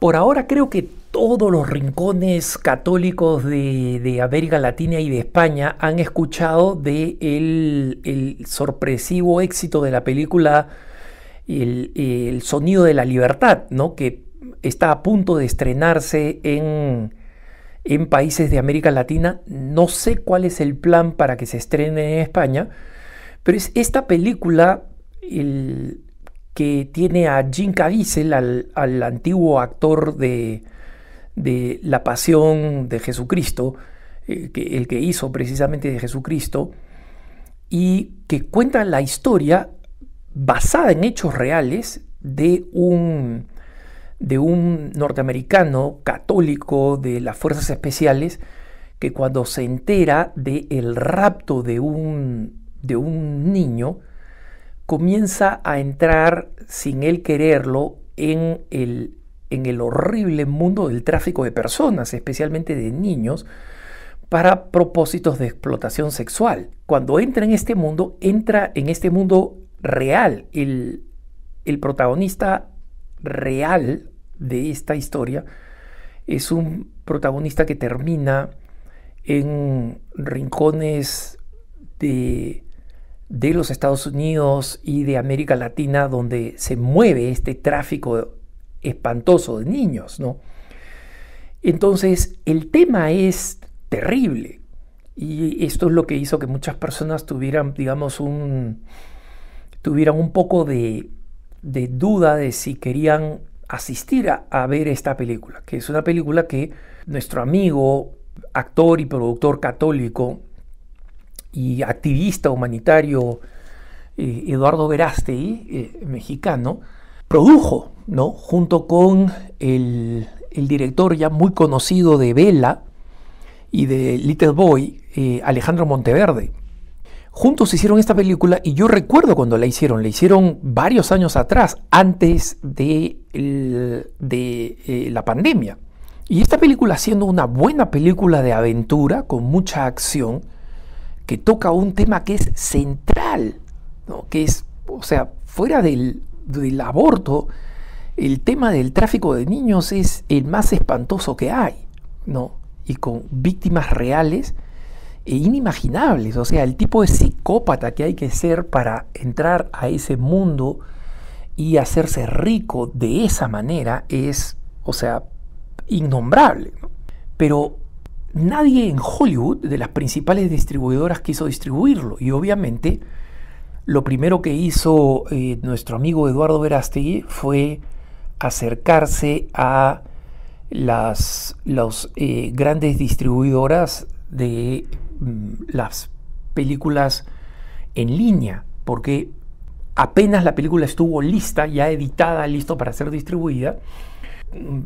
Por ahora creo que todos los rincones católicos de, América Latina y de España han escuchado del el, sorpresivo éxito de la película el, el, sonido de la libertad, ¿no? que está a punto de estrenarse en, países de América Latina. No sé cuál es el plan para que se estrene en España, pero es esta película que tiene a Jim Caviezel, al, antiguo actor de, La Pasión de Jesucristo, eh, el que hizo precisamente de Jesucristo, y que cuenta la historia basada en hechos reales de un, norteamericano católico de las fuerzas especiales que cuando se entera del el rapto de un, de un niño, comienza a entrar sin él quererlo en el, en el horrible mundo del tráfico de personas, especialmente de niños, para propósitos de explotación sexual. Cuando entra en este mundo, entra en este mundo real. el protagonista real de esta historia es un protagonista que termina en rincones de de los Estados Unidos y de América Latina donde se mueve este tráfico espantoso de niños, ¿no? Entonces, el tema es terrible y esto es lo que hizo que muchas personas tuvieran, digamos, un tuvieran un poco de, duda de si querían asistir a, a ver esta película, que es una película que nuestro amigo, actor y productor católico, y activista humanitario eh, Eduardo Verástegui, eh, mexicano, produjo, ¿no? junto con el, director ya muy conocido de Vela y de Little Boy, eh, Alejandro Monteverde. Juntos hicieron esta película y yo recuerdo cuando la hicieron, la hicieron varios años atrás, antes de, de la pandemia. Y esta película siendo una buena película de aventura, con mucha acción, que toca un tema que es central, que es, o sea, fuera del, aborto, el tema del tráfico de niños es el más espantoso que hay, ¿no? Y con víctimas reales e inimaginables, o sea, el tipo de psicópata que hay que ser para entrar a ese mundo y hacerse rico de esa manera es, o sea, innombrable. Pero nadie en Hollywood, de las principales distribuidoras, quiso distribuirlo. Y obviamente, lo primero que hizo eh, nuestro amigo Eduardo Verástegui fue acercarse a las eh, grandes distribuidoras de mm, las películas en línea, porque apenas la película estuvo lista, ya editada, listo para ser distribuida,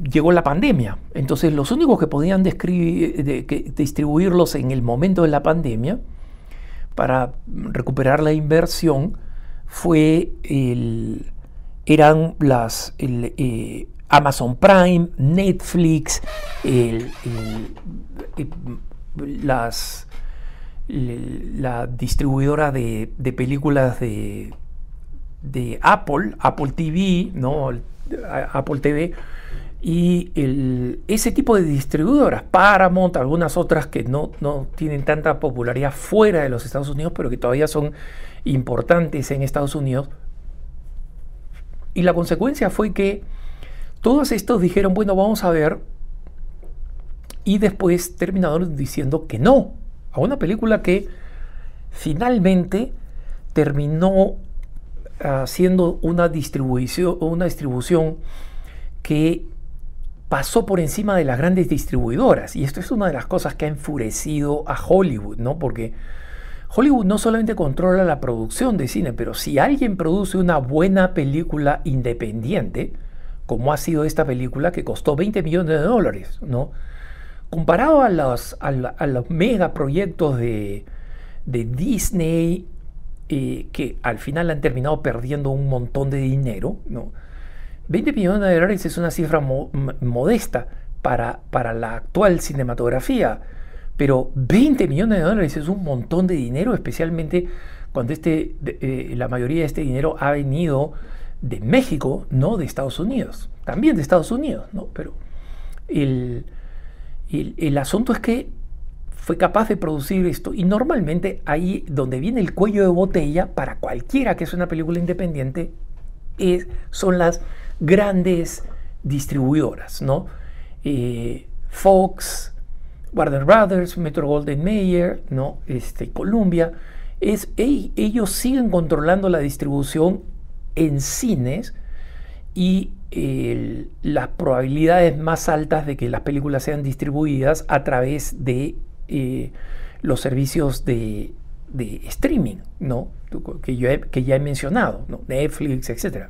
llegó la pandemia. Entonces los únicos que podían distribuirlos en el momento de la pandemia para recuperar la inversión fue eran las eh, Amazon Prime, Netflix, eh, las, la distribuidora de, de películas de de Apple, Apple TV, ¿no? Apple TV, y ese tipo de distribuidoras, Paramount, algunas otras que no, no, tienen tanta popularidad fuera de los Estados Unidos, pero que todavía son importantes en Estados Unidos. Y la consecuencia fue que todos estos dijeron, bueno, vamos a ver, y después terminaron diciendo que no, a una película que finalmente terminó haciendo una distribución, una distribución que pasó por encima de las grandes distribuidoras. Y esto es una de las cosas que ha enfurecido a Hollywood, ¿no? Porque Hollywood no solamente controla la producción de cine, pero si alguien produce una buena película independiente, como ha sido esta película que costó 20 millones de dólares, ¿no? Comparado a los, megaproyectos de Disney que al final han terminado perdiendo un montón de dinero, ¿no? 20 millones de dólares es una cifra modesta para, para la actual cinematografía, pero 20 millones de dólares es un montón de dinero, especialmente cuando este, eh, la mayoría de este dinero ha venido de México, no de Estados Unidos, también de Estados Unidos, ¿no? Pero el, el, el asunto es que fue capaz de producir esto. Y normalmente ahí donde viene el cuello de botella, para cualquiera que es una película independiente, es, son las grandes distribuidoras, ¿no? Eh, Fox, Warner Brothers, Metro Golden Mayer, ¿no? este, Columbia. Es, ellos siguen controlando la distribución en cines y las probabilidades más altas de que las películas sean distribuidas a través de los servicios de, streaming, ¿no? Que, ya he mencionado, Netflix, etc.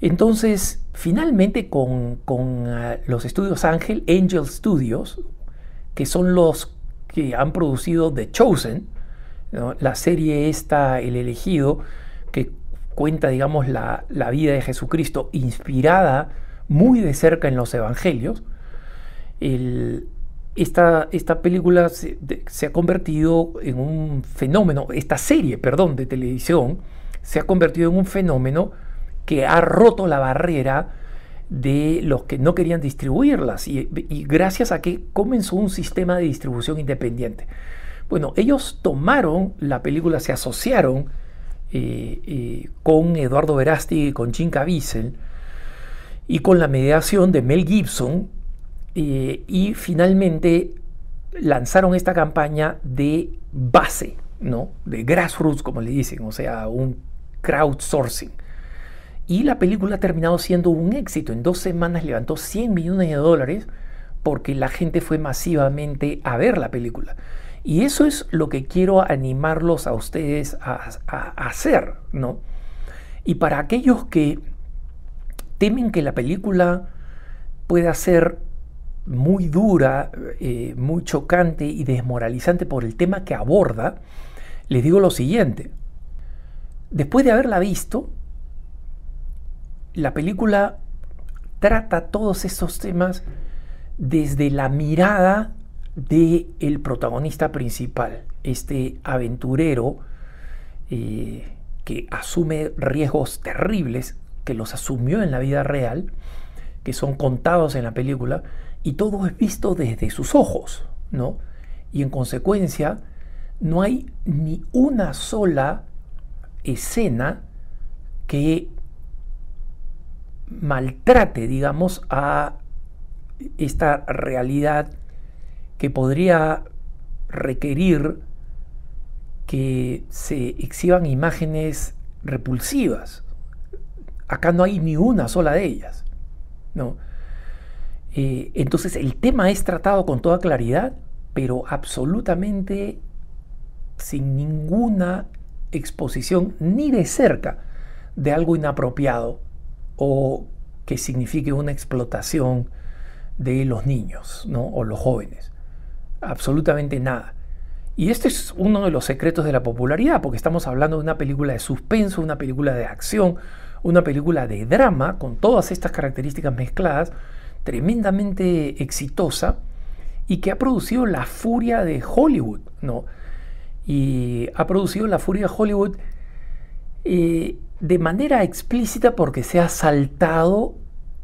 Entonces, finalmente con, ah, los estudios Angel Angel Studios, que son los que han producido The Chosen, la serie esta, El elegido, que cuenta, digamos, la, la, vida de Jesucristo inspirada muy de cerca en los evangelios. El, esta, película se, ha convertido en un fenómeno, esta serie, perdón, de televisión, se ha convertido en un fenómeno que ha roto la barrera de los que no querían distribuirlas y, gracias a que comenzó un sistema de distribución independiente. Bueno, ellos tomaron la película, se asociaron eh, eh, con Eduardo Verasti, y con Jim Caviezel y con la mediación de Mel Gibson, y finalmente lanzaron esta campaña de base, ¿no? De grassroots, como le dicen, o sea, un crowdsourcing. Y la película ha terminado siendo un éxito. En dos semanas levantó 100 millones de dólares porque la gente fue masivamente a ver la película. Y eso es lo que quiero animarlos a ustedes a, a hacer, ¿no? Y para aquellos que temen que la película pueda ser muy dura, eh, muy chocante y desmoralizante por el tema que aborda, les digo lo siguiente. Después de haberla visto, la película trata todos estos temas desde la mirada del el protagonista principal, este aventurero eh, que asume riesgos terribles, que los asumió en la vida real, que son contados en la película, y todo es visto desde sus ojos, ¿no? Y en consecuencia, no hay ni una sola escena que maltrate, digamos, a esta realidad que podría requerir que se exhiban imágenes repulsivas. Acá no hay ni una sola de ellas. No. Eh, entonces el tema es tratado con toda claridad, pero absolutamente sin ninguna exposición ni de cerca de algo inapropiado o que signifique una explotación de los niños o los jóvenes. Absolutamente nada. Y este es uno de los secretos de la popularidad, porque estamos hablando de una película de suspenso, una película de acción, una película de drama, con todas estas características mezcladas, tremendamente exitosa y que ha producido la furia de Hollywood, ¿no? Y ha producido la furia de Hollywood eh, de manera explícita porque se ha saltado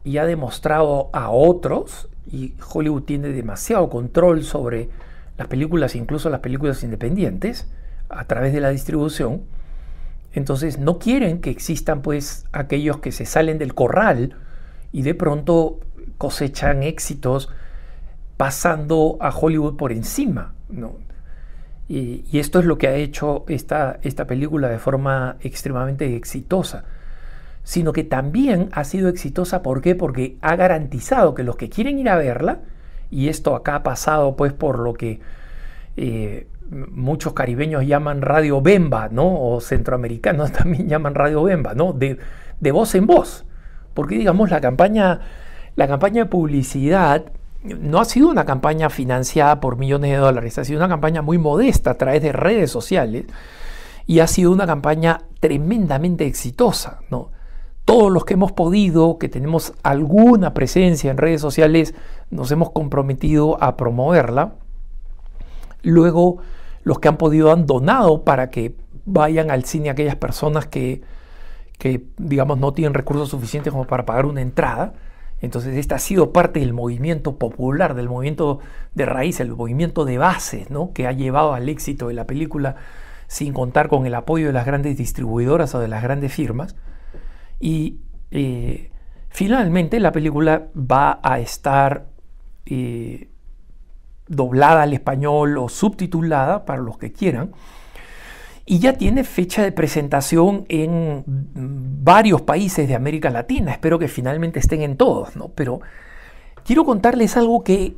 y ha demostrado a otros, y Hollywood tiene demasiado control sobre las películas, incluso las películas independientes, a través de la distribución. Entonces no quieren que existan pues aquellos que se salen del corral y de pronto cosechan éxitos pasando a Hollywood por encima. ¿no? Y, esto es lo que ha hecho esta, esta película de forma extremadamente exitosa. Sino que también ha sido exitosa, ¿por qué? Porque ha garantizado que los que quieren ir a verla, y esto acá ha pasado pues por lo que eh, muchos caribeños llaman radio bemba, ¿no? O centroamericanos también llaman radio bemba, ¿no? De, de voz en voz. Porque digamos, la campaña la campaña de publicidad no ha sido una campaña financiada por millones de dólares, ha sido una campaña muy modesta a través de redes sociales y ha sido una campaña tremendamente exitosa. Todos los que hemos podido, que tenemos alguna presencia en redes sociales, nos hemos comprometido a promoverla. Luego, los que han podido han donado para que vayan al cine aquellas personas que, que digamos, no tienen recursos suficientes como para pagar una entrada. Entonces, esta ha sido parte del movimiento popular, del movimiento de raíz, el movimiento de bases, ¿no? que ha llevado al éxito de la película sin contar con el apoyo de las grandes distribuidoras o de las grandes firmas. Y eh, finalmente la película va a estar eh, doblada al español o subtitulada para los que quieran y ya tiene fecha de presentación en varios países de América Latina. Espero que finalmente estén en todos, ¿no? Pero quiero contarles algo que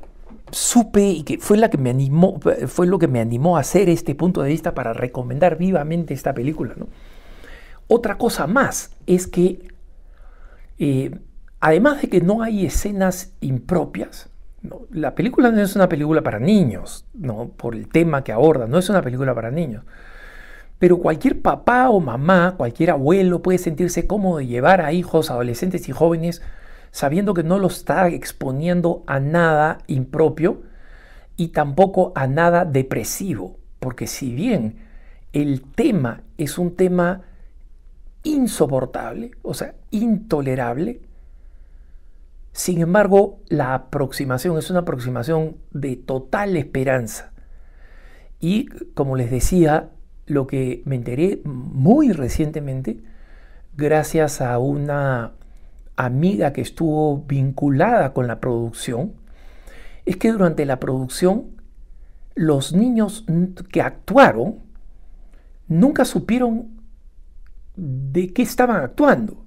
supe y que fue, la que me animó, fue lo que me animó a hacer este punto de vista para recomendar vivamente esta película, Otra cosa más es que, eh, además de que no hay escenas impropias, ¿no? la película no es una película para niños, ¿no? por el tema que aborda, no es una película para niños. Pero cualquier papá o mamá, cualquier abuelo puede sentirse cómodo de llevar a hijos, adolescentes y jóvenes sabiendo que no los está exponiendo a nada impropio y tampoco a nada depresivo. Porque si bien el tema es un tema insoportable, o sea, intolerable, sin embargo, la aproximación es una aproximación de total esperanza. Y como les decía, lo que me enteré muy recientemente, gracias a una amiga que estuvo vinculada con la producción, es que durante la producción los niños que actuaron nunca supieron de qué estaban actuando,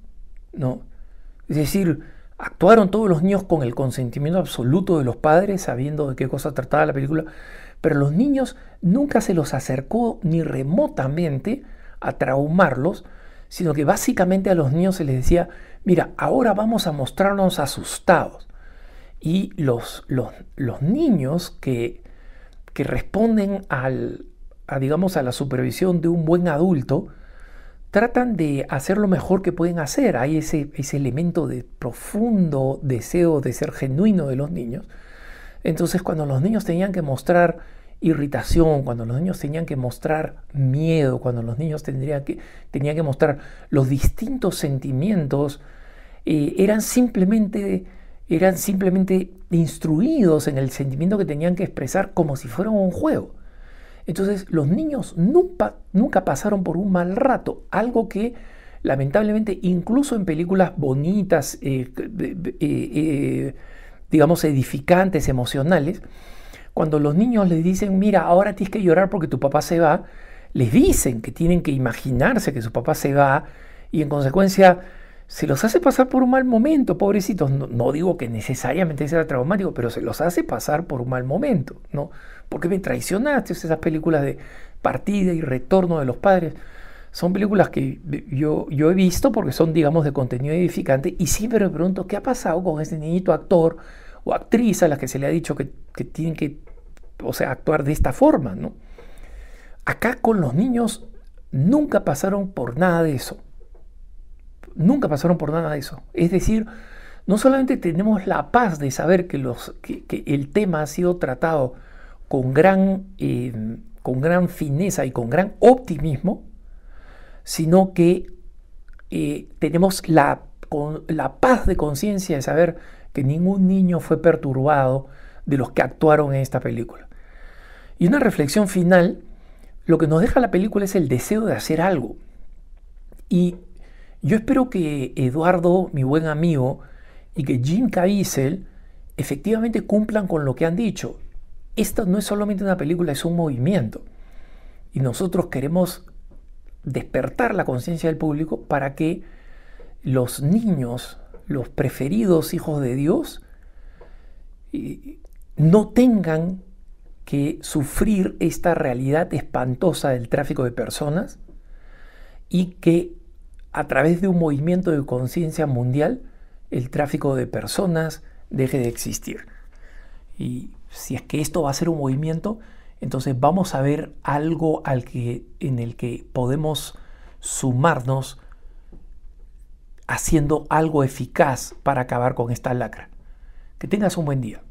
¿no? Es decir, actuaron todos los niños con el consentimiento absoluto de los padres, sabiendo de qué cosa trataba la película, pero los niños nunca se los acercó ni remotamente a traumarlos, sino que básicamente a los niños se les decía, mira, ahora vamos a mostrarnos asustados. Y los, niños que, que responden al, a, digamos, a la supervisión de un buen adulto, tratan de hacer lo mejor que pueden hacer. Hay ese elemento de profundo deseo de ser genuino de los niños. Entonces cuando los niños tenían que mostrar irritación, cuando los niños tenían que mostrar miedo, cuando los niños que, tenían que mostrar los distintos sentimientos, eh, eran, simplemente, eran simplemente instruidos en el sentimiento que tenían que expresar como si fuera un juego. Entonces los niños nunca, nunca pasaron por un mal rato, algo que lamentablemente incluso en películas bonitas, eh, eh, digamos, edificantes, emocionales, cuando los niños les dicen, mira, ahora tienes que llorar porque tu papá se va, les dicen que tienen que imaginarse que su papá se va y en consecuencia se los hace pasar por un mal momento, pobrecitos. No, digo que necesariamente sea traumático, pero se los hace pasar por un mal momento, ¿no? Porque me traicionaste, esas películas de partida y retorno de los padres son películas que yo, yo he visto porque son, digamos, de contenido edificante y siempre me pregunto qué ha pasado con ese niñito actor o actriz a la que se le ha dicho que, que tienen que, o sea, actuar de esta forma, ¿no? Acá con los niños nunca pasaron por nada de eso. Nunca pasaron por nada de eso. Es decir, no solamente tenemos la paz de saber que, los, el tema ha sido tratado con gran, eh, con gran fineza y con gran optimismo, sino que eh, tenemos la, la paz de conciencia de saber que ningún niño fue perturbado de los que actuaron en esta película. Y una reflexión final, lo que nos deja la película es el deseo de hacer algo. Y yo espero que Eduardo, mi buen amigo, y que Jim Caviezel efectivamente cumplan con lo que han dicho. Esta no es solamente una película, es un movimiento. Y nosotros queremos despertar la conciencia del público para que los niños, los preferidos hijos de Dios, eh, no tengan que sufrir esta realidad espantosa del tráfico de personas y que a través de un movimiento de conciencia mundial el tráfico de personas deje de existir. Y si es que esto va a ser un movimiento, entonces vamos a ver algo al que, en el que podemos sumarnos haciendo algo eficaz para acabar con esta lacra. Que tengas un buen día.